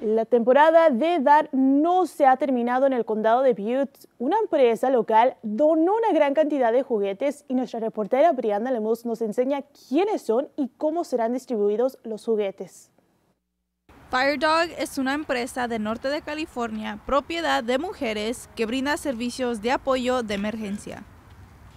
La temporada de dar no se ha terminado en el condado de Butte. Una empresa local donó una gran cantidad de juguetes y nuestra reportera Brianna Lemus nos enseña quiénes son y cómo serán distribuidos los juguetes. Fire Dog es una empresa de norte de California, propiedad de mujeres, que brinda servicios de apoyo de emergencia.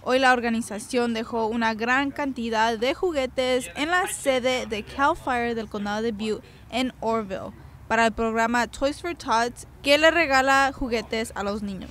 Hoy la organización dejó una gran cantidad de juguetes en la sede de Cal Fire del condado de Butte en Orville para el programa Toys for Tots que le regala juguetes a los niños.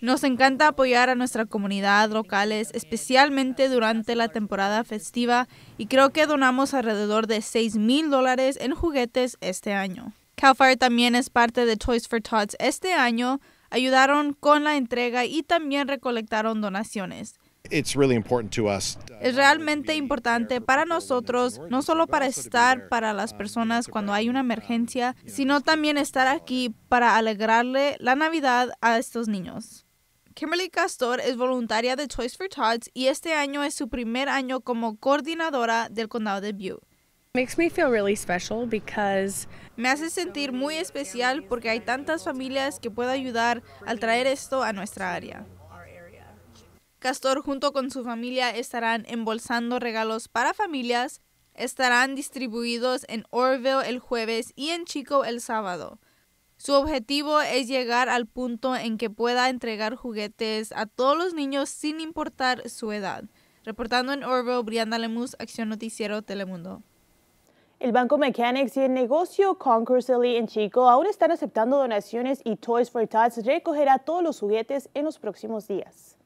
Nos encanta apoyar a nuestra comunidad locales, especialmente durante la temporada festiva, y creo que donamos alrededor de 6 mil dólares en juguetes este año. FIRE también es parte de Toys for Tots este año, ayudaron con la entrega y también recolectaron donaciones. It's really important to us es realmente importante para nosotros, no solo para estar para las personas cuando hay una emergencia, sino también estar aquí para alegrarle la Navidad a estos niños. Kimberly Castor es voluntaria de TOYS for Tots y este año es su primer año como coordinadora del condado de Butte. Me hace sentir muy especial porque hay tantas familias que puedo ayudar al traer esto a nuestra área. Castor junto con su familia estarán embolsando regalos para familias. Estarán distribuidos en Orville el jueves y en Chico el sábado. Su objetivo es llegar al punto en que pueda entregar juguetes a todos los niños sin importar su edad. Reportando en Orville, Brianda Lemus, Acción Noticiero Telemundo. El Banco Mechanics y el negocio Concourse en Chico aún están aceptando donaciones y Toys for Tots recogerá todos los juguetes en los próximos días.